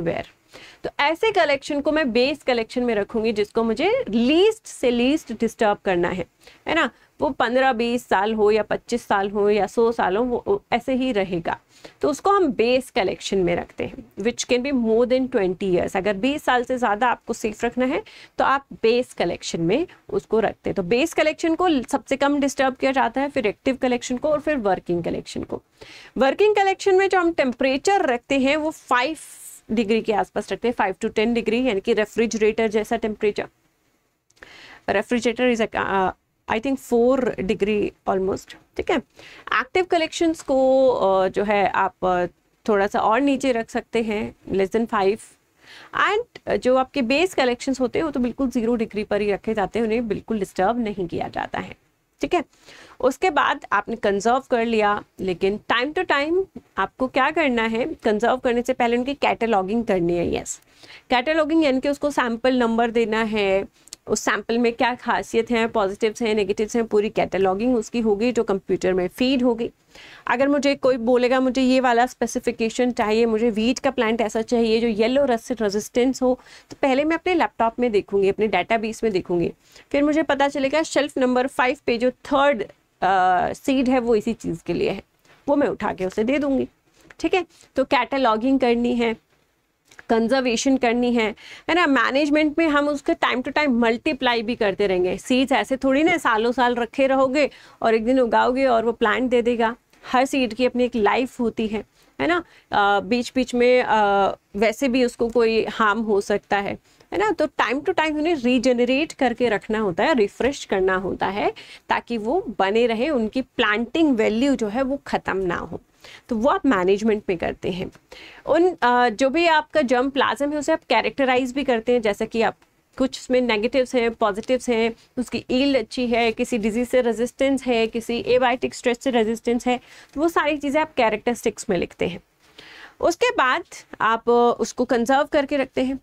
तो ऐसे कलेक्शन को मैं बेस कलेक्शन में रखूंगी जिसको मुझे लीस्ट से लीस्ट डिस्टर्ब करना है है ना वो पंद्रह बीस साल हो या पच्चीस साल हो या सौ साल हो वो ऐसे ही रहेगा तो उसको हम बेस कलेक्शन में रखते हैं which can be more than twenty years अगर बीस साल से ज़्यादा आपको सेफ रखना है तो आप बेस कलेक्शन में उसको रखते हैं तो बेस कलेक्शन को सबसे कम डिस्टर्ब किया जाता है फिर एक्टिव कलेक्शन को और फिर वर्किंग कलेक्शन को वर्किंग कलेक्शन में जो हम टेम्परेचर रखते हैं वो फाइव डिग्री के आसपास रखते हैं फाइव टू टेन डिग्री यानी कि रेफ्रिजरेटर जैसा temperature refrigerator is a I think four degree almost ठीक है एक्टिव कलेक्शंस को जो है आप थोड़ा सा और नीचे रख सकते हैं लेस देन फाइव एंड जो आपके बेस कलेक्शंस होते हैं वो तो बिल्कुल ज़ीरो डिग्री पर ही रखे जाते हैं उन्हें बिल्कुल डिस्टर्ब नहीं किया जाता है ठीक है उसके बाद आपने कंजर्व कर लिया लेकिन टाइम टू टाइम आपको क्या करना है कंजर्व करने से पहले उनकी कैटेलॉगिंग करनी है यस कैटेलॉगिंग यानी कि उसको सैम्पल नंबर देना है उस सैम्पल में क्या खासियत है पॉजिटिव्स हैं नेगेटिव्स हैं पूरी कैटलॉगिंग उसकी होगी जो कंप्यूटर में फीड होगी अगर मुझे कोई बोलेगा मुझे ये वाला स्पेसिफिकेशन चाहिए मुझे वीट का प्लांट ऐसा चाहिए जो येलो रस रेजिस्टेंस हो तो पहले मैं अपने लैपटॉप में देखूंगी अपने बेस में देखूंगी फिर मुझे पता चलेगा शेल्फ नंबर फाइव पे जो थर्ड सीड है वो इसी चीज़ के लिए है वो मैं उठा के उसे दे दूँगी ठीक है तो कैटलॉगिंग करनी है कंजर्वेशन करनी है है ना मैनेजमेंट में हम उसके टाइम टू टाइम मल्टीप्लाई भी करते रहेंगे सीड्स ऐसे थोड़ी ना सालों साल रखे रहोगे और एक दिन उगाओगे और वो प्लांट दे देगा हर सीड की अपनी एक लाइफ होती है है ना आ, बीच बीच में आ, वैसे भी उसको कोई हार्म हो सकता है है ना तो टाइम टू टाइम उन्हें रीजनरेट करके रखना होता है रिफ्रेश करना होता है ताकि वो बने रहे उनकी प्लांटिंग वैल्यू जो है वो ख़त्म ना हो तो वो आप मैनेजमेंट में करते हैं उन जो भी आपका जर्म प्लाजम है उसे आप कैरेक्टराइज भी करते हैं जैसा कि आप कुछ उसमें नेगेटिव्स हैं पॉजिटिव्स हैं उसकी ईल्ड अच्छी है किसी डिजीज से रेजिस्टेंस है किसी एबायोटिक स्ट्रेस से रेजिस्टेंस है तो वो सारी चीज़ें आप कैरेक्टरिस्टिक्स में लिखते हैं उसके बाद आप उसको कंजर्व करके रखते हैं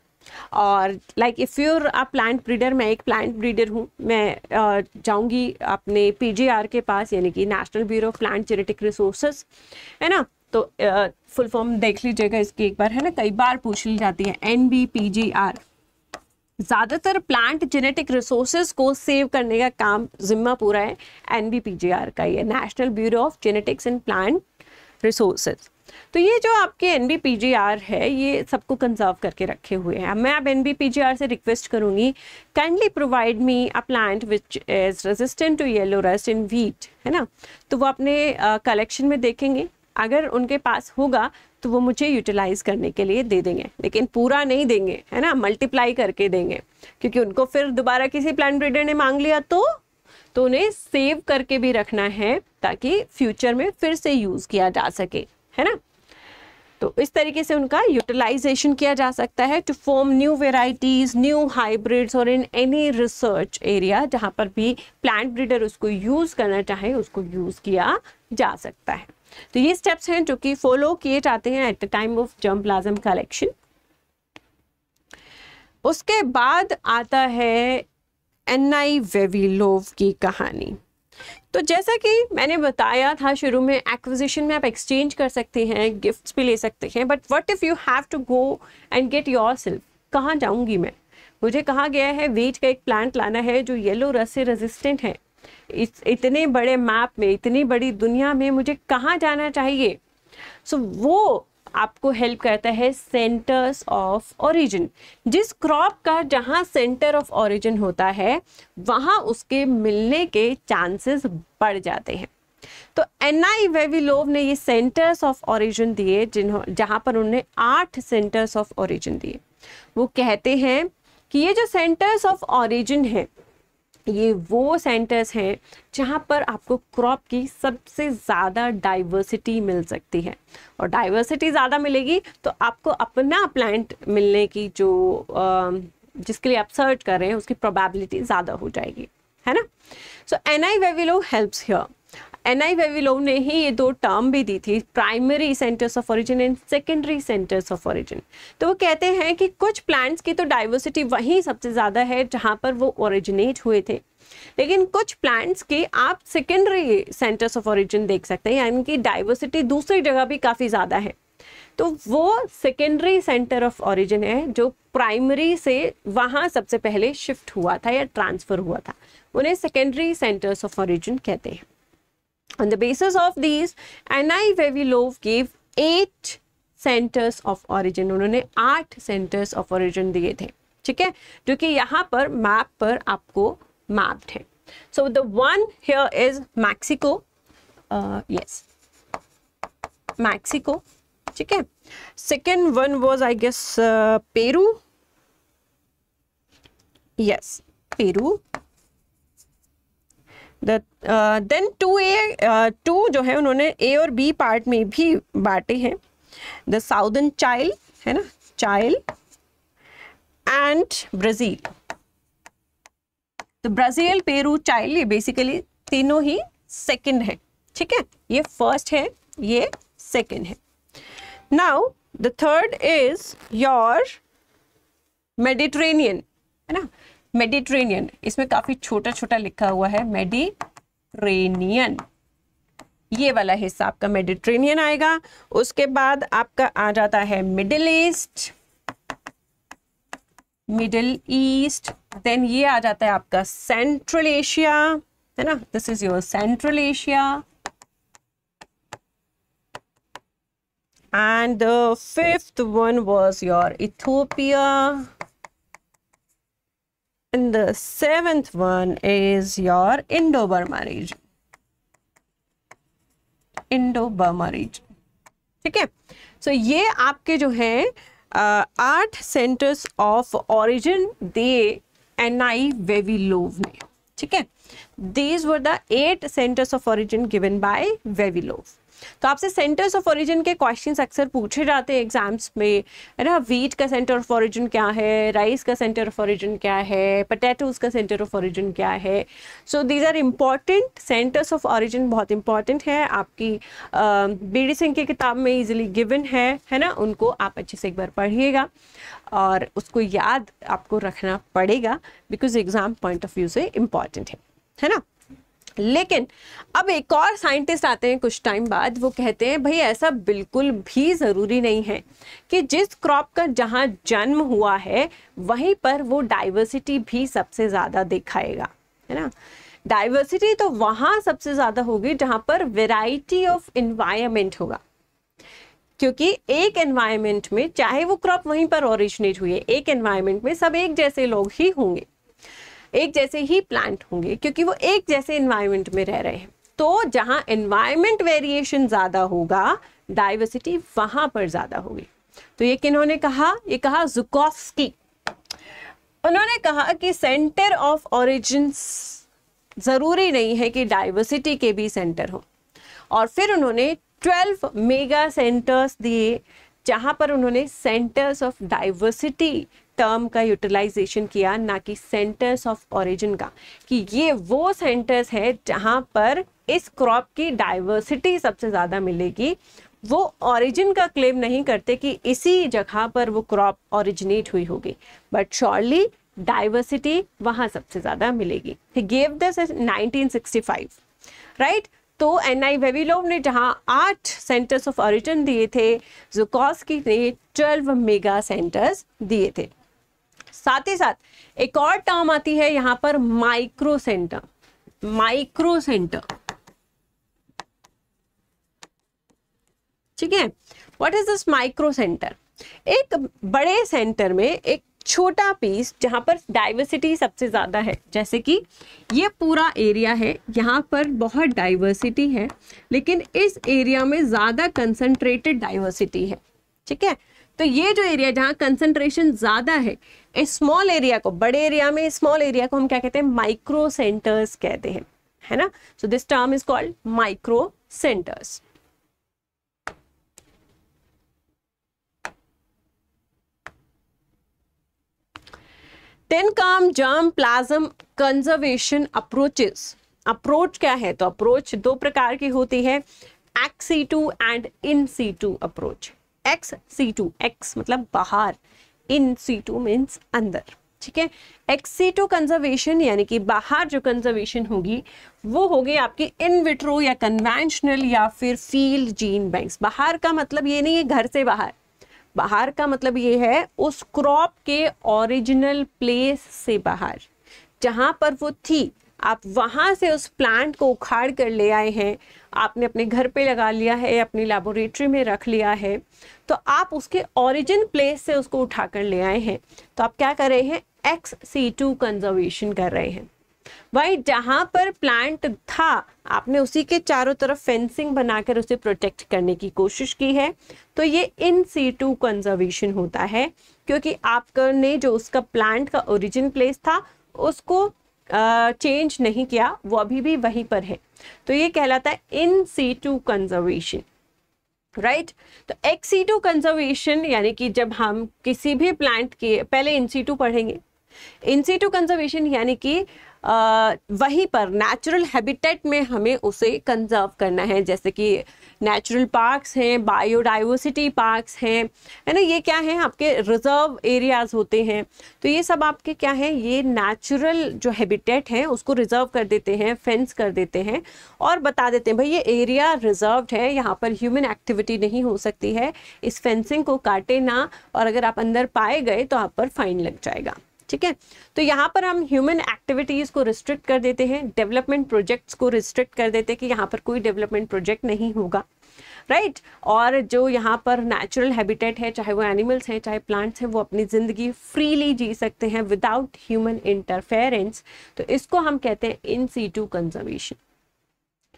और लाइक इफ़ यूर आप प्लांट ब्रीडर मैं एक प्लांट ब्रीडर हूँ मैं uh, जाऊँगी अपने पीजीआर के पास यानी कि National Bureau of Plant genetic Resources है ना तो फुल uh, फॉर्म देख लीजिएगा इसकी एक बार है ना कई बार पूछ ली जाती है N B P G R ज़्यादातर प्लांट जेनेटिक रिसोर्सेज को सेव करने का काम जिम्मा पूरा है N B P G R का ये National Bureau of Genetics and Plant Resources तो ये जो आपके एन है ये सबको कंजर्व करके रखे हुए हैं मैं अब एन से रिक्वेस्ट करूँगी kindly provide me a plant which is resistant to yellow rust in wheat है ना तो वो अपने कलेक्शन में देखेंगे अगर उनके पास होगा तो वो मुझे यूटिलाइज़ करने के लिए दे देंगे लेकिन पूरा नहीं देंगे है ना मल्टीप्लाई करके देंगे क्योंकि उनको फिर दोबारा किसी प्लान ब्रीडर ने मांग लिया तो तो उन्हें सेव करके भी रखना है ताकि फ्यूचर में फिर से यूज़ किया जा सके है ना तो इस तरीके से उनका यूटिलाइजेशन किया जा सकता है to form new varieties new hybrids और इन एनी रिसर्च एरिया जहाँ पर भी प्लांट ब्रीडर उसको यूज़ करना चाहे उसको यूज़ किया जा सकता है तो ये स्टेप्स हैं जो कि फॉलो किए जाते हैं एट द टाइम ऑफ जम प्लाजम कलेक्शन उसके बाद आता है एनाई वेवीलोव की कहानी तो जैसा कि मैंने बताया था शुरू में एक्विजिशन में आप एक्सचेंज कर सकते हैं गिफ्ट्स भी ले सकते हैं but what if you have to go and get yourself कहाँ जाऊँगी मैं मुझे कहा गया है वेट का एक प्लांट लाना है जो येलो रस से रेजिस्टेंट है इस इतने बड़े मैप में इतनी बड़ी दुनिया में मुझे कहाँ जाना चाहिए सो so, वो आपको हेल्प करता है सेंटर्स ऑफ ओरिजिन जिस क्रॉप का जहाँ सेंटर ऑफ ओरिजिन होता है वहाँ उसके मिलने के चांसेस बढ़ जाते हैं तो एन आई वेविलोव ने ये सेंटर्स ऑफ ओरिजिन दिए जिन्हों जहाँ पर उन्होंने आठ सेंटर्स ऑफ ओरिजिन दिए वो कहते हैं कि ये जो सेंटर्स ऑफ ओरिजिन है ये वो सेंटर्स हैं जहाँ पर आपको क्रॉप की सबसे ज़्यादा डाइवर्सिटी मिल सकती है और डाइवर्सिटी ज़्यादा मिलेगी तो आपको अपना प्लांट मिलने की जो जिसके लिए आप सर्च कर रहे हैं उसकी प्रोबेबिलिटी ज़्यादा हो जाएगी है ना so N I Vavilov helps here N I Vavilov ने ही ये दो टर्म भी दी थी primary centres of origin and secondary centres of origin तो वो कहते हैं कि कुछ प्लांट्स की तो डाइवर्सिटी वहीं सबसे ज़्यादा है जहाँ पर वो ओरिजिनेट हुए थे लेकिन कुछ प्लांट्स की आप सेकेंडरी सेंटर्स ऑफ ऑरिजिन देख सकते हैं यानी कि डाइवर्सिटी दूसरी जगह भी काफ़ी ज़्यादा है तो वो सेकेंडरी सेंटर ऑफ ऑरिजिन है जो प्राइमरी से वहाँ सबसे पहले शिफ्ट हुआ था या ट्रांसफ़र हुआ था उन्हें सेकेंडरी सेंटर्स ऑफ ऑरिजिन कहते हैं On the basis of these, Anai Vavilov gave eight centres of origin उन्होंने आठ सेंटर्स ऑफ ऑरिजिन दिए थे ठीक है जो कि यहाँ पर मैप पर आपको मैप्ड है so the one here is Mexico yes Mexico ठीक है second one was I guess Peru yes Peru then two A two जो है उन्होंने ए और बी पार्ट में भी बांटे हैं द साउदर्न चाइल्ड है ना चाइल्ड एंड ब्राज़ील तो ब्राज़ील पेरू चाइल्ड ये बेसिकली तीनों ही सेकंड है ठीक है ये फर्स्ट है ये सेकंड है now the third is your Mediterranean है ना मेडिट्रेनियन इसमें काफी छोटा छोटा लिखा हुआ है मेडिट्रेनियन ये वाला हिस्सा आपका मेडिट्रेनियन आएगा उसके बाद आपका आ जाता है Middle East Middle East then ये आ जाता है आपका सेंट्रल एशिया है ना this is your Central Asia and fifth one was your Ethiopia And the seventh one is your Indo-Burma region. Indo-Burma region. ठीक है सो ये आपके जो है आठ सेंटर्स ऑफ ऑरिजिन दे एन आई वेविलोव ने ठीक है these were the eight centres of origin given by Vavilov तो आपसे सेंटर्स ऑफ ओरिजिन के क्वेश्चंस अक्सर पूछे जाते हैं एग्जाम्स में है ना वीट का सेंटर ऑफ ओरिजिन क्या है राइस का सेंटर ऑफ ओरिजिन क्या है पटेटोज का सेंटर ऑफ ओरिजिन क्या है so these are important centres of origin बहुत इंपॉर्टेंट है आपकी बी डी सिंह की किताब में ईजिली गिवन है है ना उनको आप अच्छे से एक बार पढ़िएगा और उसको याद आपको रखना पड़ेगा because exam point of view से इम्पॉर्टेंट है है ना लेकिन अब एक और साइंटिस्ट आते हैं कुछ टाइम बाद वो कहते हैं भाई ऐसा बिल्कुल भी ज़रूरी नहीं है कि जिस क्रॉप का जहाँ जन्म हुआ है वहीं पर वो डाइवर्सिटी भी सबसे ज़्यादा दिखाएगा है ना डाइवर्सिटी तो वहाँ सबसे ज़्यादा होगी जहाँ पर वेराइटी ऑफ इन्वायरमेंट होगा क्योंकि एक एनवायरनमेंट में चाहे वो क्रॉप वहीं पर ओरिजिनेट हुई है एक एनवायरनमेंट में सब एक जैसे लोग ही होंगे एक जैसे ही प्लांट होंगे क्योंकि वो एक जैसे इन्वायरमेंट में रह रहे हैं तो जहाँ इन्वायरमेंट वेरिएशन ज़्यादा होगा डाइवर्सिटी वहाँ पर ज़्यादा होगी तो ये किन्होंने कहा ये कहा जुकॉस्की उन्होंने कहा कि सेंटर ऑफ ओरिजिन ज़रूरी नहीं है कि डाइवर्सिटी के भी सेंटर हो और फिर उन्होंने 12 मेगा सेंटर्स दिए जहाँ पर उन्होंने सेंटर्स ऑफ डाइवर्सिटी टर्म का यूटिलाइजेशन किया ना कि सेंटर्स ऑफ ओरिजिन का कि ये वो सेंटर्स है जहाँ पर इस क्रॉप की डाइवर्सिटी सबसे ज़्यादा मिलेगी वो ओरिजिन का क्लेम नहीं करते कि इसी जगह पर वो क्रॉप ओरिजिनेट हुई होगी बट श्योरली डाइवर्सिटी वहाँ सबसे ज़्यादा मिलेगी ही गेव दिस 1965 राइट तो एन आई वेविलोव ने जहाँ आठ सेंटर्स ऑफ ऑरिजिन दिए थे जुकॉस्की ने ट्वेल्व मेगा सेंटर्स दिए थे साथ ही साथ एक और टर्म आती है यहाँ पर माइक्रो सेंटर माइक्रो सेंटर ठीक है what is this micro centre एक बड़े सेंटर में एक छोटा पीस जहां पर डाइवर्सिटी सबसे ज़्यादा है जैसे कि ये पूरा एरिया है यहां पर बहुत डाइवर्सिटी है लेकिन इस एरिया में ज़्यादा कंसंट्रेटेड डाइवर्सिटी है ठीक है तो ये जो एरिया जहां कंसंट्रेशन ज़्यादा है स्मॉल एरिया को बड़े एरिया में स्मॉल एरिया को हम क्या कहते हैं माइक्रो सेंटर्स कहते हैं है ना so this term is called micro centres then come germ plasm conservation approaches approach क्या है तो अप्रोच दो प्रकार की होती है ex situ and in situ approach ex situ ex मतलब बाहर इन सी टू मीन्स अंदर ठीक है टू कंजर्वेशन यानी कि बाहर जो कंजर्वेशन होगी वो होगी आपकी इन विट्रो या कन्वेंशनल या फिर फील्ड जीन बैंक्स बाहर का मतलब ये नहीं है घर से बाहर बाहर का मतलब ये है उस क्रॉप के ओरिजिनल प्लेस से बाहर जहाँ पर वो थी आप वहाँ से उस प्लांट को उखाड़ कर ले आए हैं आपने अपने घर पे लगा लिया है अपनी लेबोरेटरी में रख लिया है तो आप उसके ओरिजिन प्लेस से उसको उठा कर ले आए हैं तो आप क्या कर रहे हैं एक्स सी टू कंजर्वेशन कर रहे हैं वही जहाँ पर प्लांट था आपने उसी के चारों तरफ फेंसिंग बनाकर उसे प्रोटेक्ट करने की कोशिश की है तो ये इन सी टू कंजर्वेशन होता है क्योंकि आपने जो उसका प्लांट का ओरिजिन प्लेस था उसको चेंज नहीं किया वो अभी भी वहीं पर है तो ये कहलाता है in situ conservation right तो टू कंजर्वेशन यानी कि जब हम किसी भी प्लांट के पहले टू पढ़ेंगे इन सी टू कंजर्वेशन यानी कि वहीं पर नेचुरल हैबिटेट में हमें उसे कंजर्व करना है जैसे कि नेचुरल पार्क्स हैं बायोडाइवर्सिटी पार्क्स हैं है ना ये क्या है आपके रिजर्व एरियाज़ होते हैं तो ये सब आपके क्या है ये नेचुरल जो हैबिटेट है उसको रिजर्व कर देते हैं फेंस कर देते हैं और बता देते हैं भाई ये एरिया रिजर्व है यहाँ पर ह्यूमन एक्टिविटी नहीं हो सकती है इस फेंसिंग को काटे ना और अगर आप अंदर पाए गए तो आप पर फाइन लग जाएगा ठीक है तो यहाँ पर हम ह्यूमन एक्टिविटीज़ को रिस्ट्रिक्ट कर देते हैं डेवलपमेंट प्रोजेक्ट्स को रिस्ट्रिक्ट कर देते हैं कि यहाँ पर कोई डेवलपमेंट प्रोजेक्ट नहीं होगा राइट right? और जो यहाँ पर नेचुरल हैबिटेट है चाहे वो एनिमल्स हैं चाहे प्लांट्स हैं वो अपनी ज़िंदगी फ्रीली जी सकते हैं विदाउट ह्यूमन इंटरफेरेंस तो इसको हम कहते हैं इन सी टू कंजर्वेशन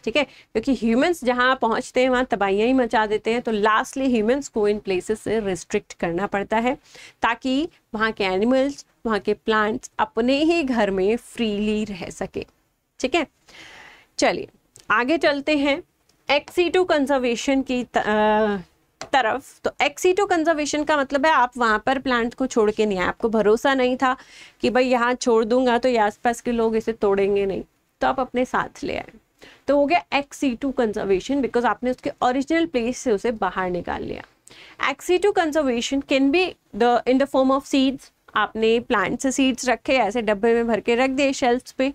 ठीक है क्योंकि ह्यूमंस जहाँ पहुँचते हैं वहाँ तबाहियाँ ही मचा देते हैं तो लास्टली ह्यूमंस को इन प्लेसेस से रिस्ट्रिक्ट करना पड़ता है ताकि वहाँ के एनिमल्स वहाँ के प्लांट्स अपने ही घर में फ्रीली रह सके ठीक है चलिए आगे चलते हैं एक्सी टू कंजर्वेशन की तरफ तो एक्सी टू कंजर्वेशन का मतलब है आप वहाँ पर प्लांट को छोड़ के नहीं आए आपको भरोसा नहीं था कि भाई यहाँ छोड़ दूंगा तो ये आसपास के लोग इसे तोड़ेंगे नहीं तो आप अपने साथ ले आए तो हो गया एक्सी टू कंजर्वेशन बिकॉज आपने उसके ओरिजिनल प्लेस से उसे बाहर निकाल लिया ex situ conservation can be the in the form of seeds आपने प्लांट से सीड्स रखे ऐसे डब्बे में भर के रख दिए शेल्फ्स पे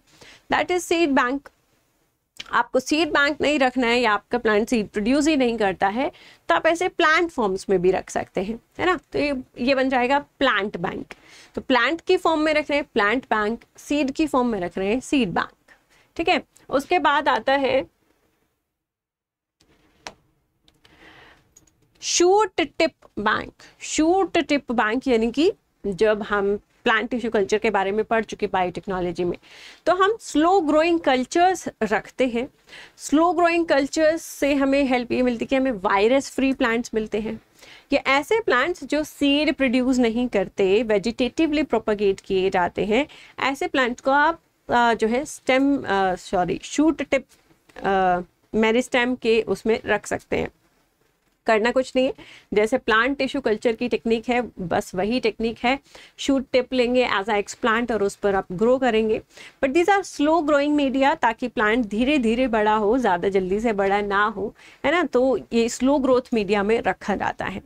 दैट इज सीड बैंक आपको सीड बैंक नहीं रखना है या आपका प्लांट सीड प्रोड्यूस ही नहीं करता है तो आप ऐसे प्लांट फॉर्म्स में भी रख सकते हैं है ना तो ये ये बन जाएगा प्लांट बैंक तो प्लांट की फॉर्म में रख रहे हैं प्लांट बैंक सीड की फॉर्म में रख रहे हैं सीड बैंक ठीक है उसके बाद आता है shoot tip bank shoot tip bank यानी कि जब हम प्लांट टिश्यू कल्चर के बारे में पढ़ चुके बायोटेक्नोलॉजी में तो हम स्लो ग्रोइंग कल्चर्स रखते हैं स्लो ग्रोइंग कल्चर्स से हमें हेल्प ये मिलती है कि हमें वायरस फ्री प्लांट्स मिलते हैं ये ऐसे प्लांट्स जो सीड प्रोड्यूस नहीं करते वेजिटेटिवली प्रोपगेट किए जाते हैं ऐसे प्लांट्स को आप जो है stem sorry shoot tip meristem के उसमें रख सकते हैं करना कुछ नहीं है जैसे प्लांट टिश्यू कल्चर की टेक्निक है बस वही टेक्निक है शूट टिप लेंगे एज आ एक्सप्लांट और उस पर आप ग्रो करेंगे but these are slow growing media ताकि प्लांट धीरे धीरे बड़ा हो ज़्यादा जल्दी से बड़ा ना हो है ना तो ये स्लो ग्रोथ मीडिया में रखा जाता है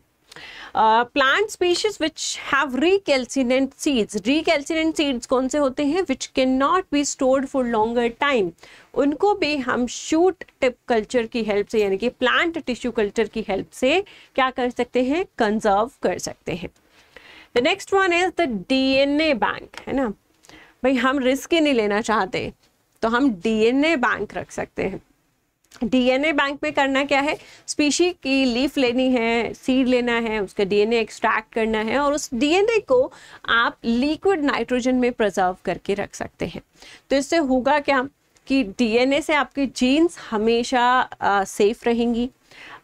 plant species which have have seeds seeds seeds कौन से होते हैं which can not be stored for longer time उनको भी हम शूट टिप कल्चर की हेल्प से यानी कि प्लांट टिश्यू कल्चर की हेल्प से क्या कर सकते हैं कंजर्व कर सकते हैं the next one is the DNA bank है ना भाई हम रिस्क ही नहीं लेना चाहते तो हम डीएनए बैंक रख सकते हैं डीएनए बैंक में करना क्या है स्पीशी की लीफ लेनी है सीड लेना है उसका डीएनए एक्सट्रैक्ट करना है और उस डीएनए को आप लिक्विड नाइट्रोजन में प्रिजर्व करके रख सकते हैं तो इससे होगा क्या कि डीएनए से आपके जीन्स हमेशा आ, सेफ रहेंगी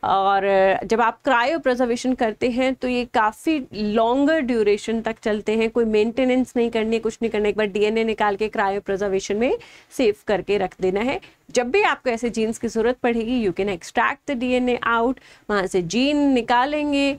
और जब आप क्रायो प्रजर्वेशन करते हैं तो ये काफ़ी लॉन्गर ड्यूरेशन तक चलते हैं कोई मेंटेनेंस नहीं करनी है कुछ नहीं करना एक बार डीएनए निकाल के क्रायो प्रजर्वेशन में सेव करके रख देना है जब भी आपको ऐसे जीन्स की ज़रूरत पड़ेगी you can extract the DNA out वहाँ से जीन निकालेंगे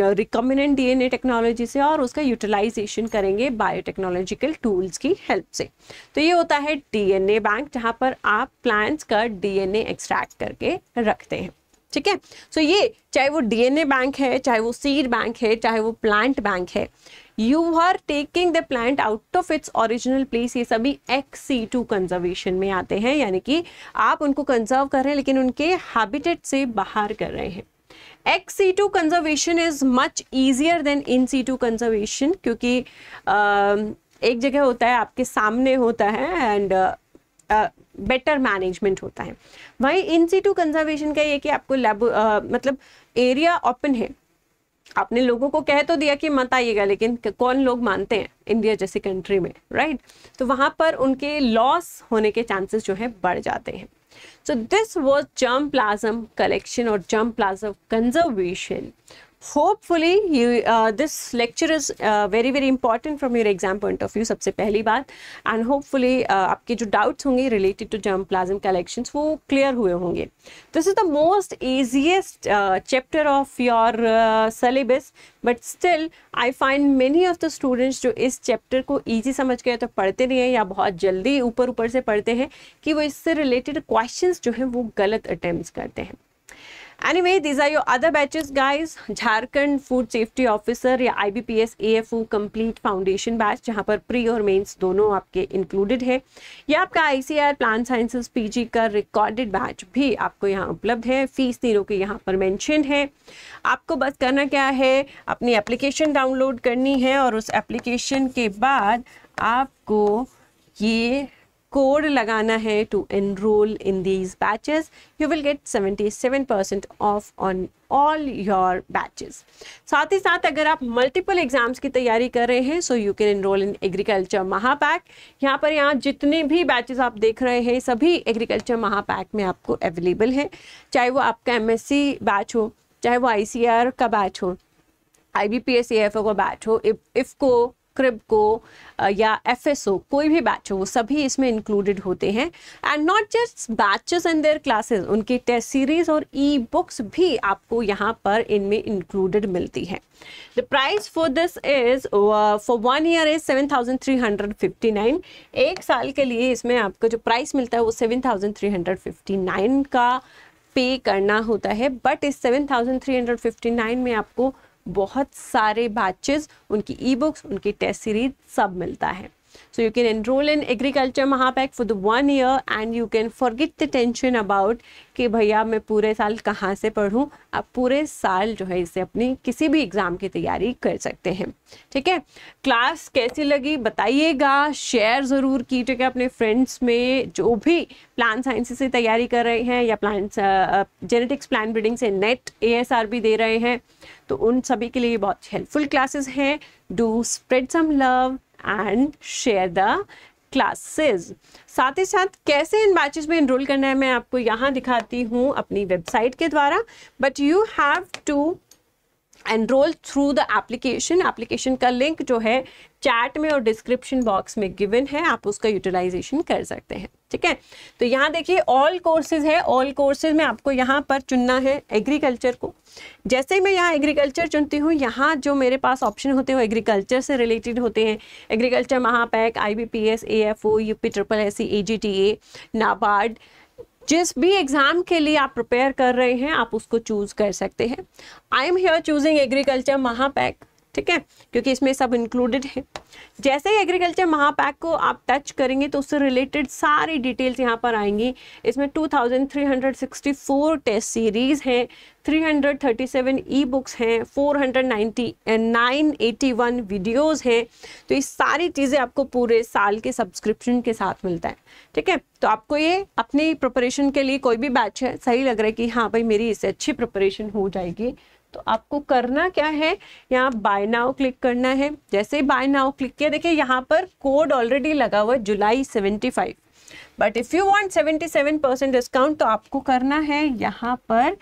रिकॉम्बिनेंट डीएनए टेक्नोलॉजी से और उसका यूटिलाइजेशन करेंगे बायोटेक्नोलॉजिकल टूल्स की हेल्प से तो ये होता है डीएनए बैंक जहाँ पर आप प्लांट्स का डीएनए एक्सट्रैक्ट करके रखते हैं ठीक है सो ये चाहे वो डीएनए बैंक है चाहे वो सीड बैंक है चाहे वो प्लांट बैंक है you are taking the plant out of its original place ये सभी एक्स सी टू कंजर्वेशन में आते हैं यानी कि आप उनको कंजर्व कर रहे हैं लेकिन उनके हैबिटेट से बाहर कर रहे हैं ex situ conservation is much easier than in situ conservation क्योंकि uh, एक जगह होता है आपके सामने होता है एंड बेटर मैनेजमेंट होता है वहीं इन सीटू कंजर्वेशन का ये कि आपको लैब मतलब एरिया ओपन है आपने लोगों को कह तो दिया कि मत आइएगा लेकिन कौन लोग मानते हैं इंडिया जैसी कंट्री में राइट तो वहाँ पर उनके लॉस होने के चांसेस जो है बढ़ जाते हैं so this was germ plasm collection और germ plasm conservation hopefully you this lecture is very very important from your exam point of view सबसे पहली बात एंड होपफुली uh, आपके जो डाउट्स होंगे related to germ plasm collection वो clear हुए होंगे this is the most easiest chapter of your syllabus but still I find many of the students जो इस चैप्टर को ईजी समझ के तो पढ़ते नहीं हैं या बहुत जल्दी ऊपर ऊपर से पढ़ते हैं कि वो इससे रिलेटेड क्वेश्चन जो हैं वो गलत अटैम्प्ट करते हैं वे these are your other batches guys Jharkhand food safety officer या IBPS AFO complete foundation batch जहाँ पर प्री और मेंस दोनों आपके इंक्लूडेड है या आपका ICR प्लान साइंसेस पीजी का रिकॉर्डेड बैच भी आपको यहाँ उपलब्ध है फीस तीनों के यहाँ पर मेंशन है आपको बस करना क्या है अपनी एप्लीकेशन डाउनलोड करनी है और उस एप्लीकेशन के बाद आपको ये कोड लगाना है to enroll in these batches you will get 77 percent off on all your batches साथ ही साथ अगर आप मल्टीपल एग्जाम्स की तैयारी कर रहे हैं so you can enroll in agriculture Mahapack यहाँ पर यहाँ जितने भी बैचेस आप देख रहे हैं सभी एग्रीकल्चर महापैक में आपको अवेलेबल है चाहे वो आपका एम बैच हो चाहे वो आई का बैच हो I B P S C F O का बैच हो इफ इफ़ को क्रिब को uh, या एफएसओ कोई भी बैच हो वो सभी इसमें इंक्लूडेड होते हैं and not just batches and their classes उनकी टेस्ट सीरीज और ई बुक्स भी आपको यहाँ पर इनमें इंक्लूडेड मिलती है the price for this is for one year is seven thousand three hundred fifty nine एक साल के लिए इसमें आपको जो प्राइस मिलता है वो seven thousand three hundred fifty nine का पे करना होता है बट इस seven thousand three hundred fifty nine में आपको बहुत सारे बैचेस उनकी ई बुक्स उनकी टेस्ट सीरीज सब मिलता है So you can enroll in agriculture महापैक for the one year and you can forget the tension about कि भैया मैं पूरे साल कहाँ से पढ़ूँ आप पूरे साल जो है इसे अपनी किसी भी एग्ज़ाम की तैयारी कर सकते हैं ठीक है क्लास कैसी लगी बताइएगा शेयर ज़रूर कीजिएगा अपने फ्रेंड्स में जो भी प्लान साइंस से तैयारी कर रहे हैं या प्लान जेनेटिक्स प्लान ब्रीडिंग से नेट ए भी दे रहे हैं तो उन सभी के लिए बहुत हेल्पफुल क्लासेस हैं do spread some love and share the classes साथ ही साथ कैसे इन बैचेस में इनरोल करना है मैं आपको यहाँ दिखाती हूँ अपनी वेबसाइट के द्वारा but you have to enroll through the application application का लिंक जो है चैट में और डिस्क्रिप्शन बॉक्स में गिवन है आप उसका यूटिलाइजेशन कर सकते हैं ठीक है तो यहाँ देखिए ऑल कोर्सेज है ऑल कोर्सेज में आपको यहाँ पर चुनना है एग्रीकल्चर को जैसे मैं यहाँ एग्रीकल्चर चुनती हूँ यहाँ जो मेरे पास ऑप्शन होते हैं वो एग्रीकल्चर से रिलेटेड होते हैं agriculture Mahapack I B P S A F O U P triple S C A G T A NABARD जिस भी एग्ज़ाम के लिए आप प्रिपेयर कर रहे हैं आप उसको चूज़ कर सकते हैं I am here choosing agriculture Mahapack ठीक है क्योंकि इसमें सब इंक्लूडेड है जैसे ही एग्रीकल्चर महापैक को आप टच करेंगे तो उससे रिलेटेड सारी डिटेल्स यहाँ पर आएंगी इसमें 2364 टेस्ट सीरीज़ हैं 337 ई बुक्स हैं 491 वीडियोस हैं तो ये सारी चीज़ें आपको पूरे साल के सब्सक्रिप्शन के साथ मिलता है ठीक है तो आपको ये अपनी प्रिपरेशन के लिए कोई भी बैच है सही लग रहा है कि हाँ भाई मेरी इससे अच्छी प्रिपरेशन हो जाएगी तो आपको करना क्या है यहाँ बाय नाउ क्लिक करना है जैसे ही बाय नाउ क्लिक किया देखिए यहाँ पर कोड ऑलरेडी लगा हुआ है July seventy five but if you want seventy seven percent discount तो आपको करना है यहाँ पर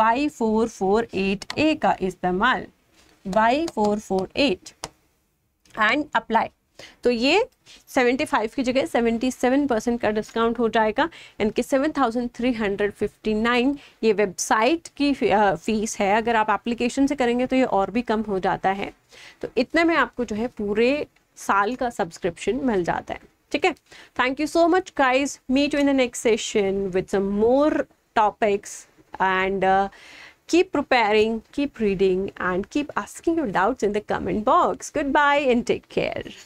Y four four eight A का इस्तेमाल Y four four eight and apply तो ये 75 की जगह 77 परसेंट का डिस्काउंट हो जाएगा यानी कि 7,359 ये वेबसाइट की फ़ीस है अगर आप एप्लीकेशन से करेंगे तो ये और भी कम हो जाता है तो इतने में आपको जो है पूरे साल का सब्सक्रिप्शन मिल जाता है ठीक है thank you so much guys meet you in the next session with some more topics and keep preparing, keep reading, and keep asking your doubts in the comment box. Goodbye and take care.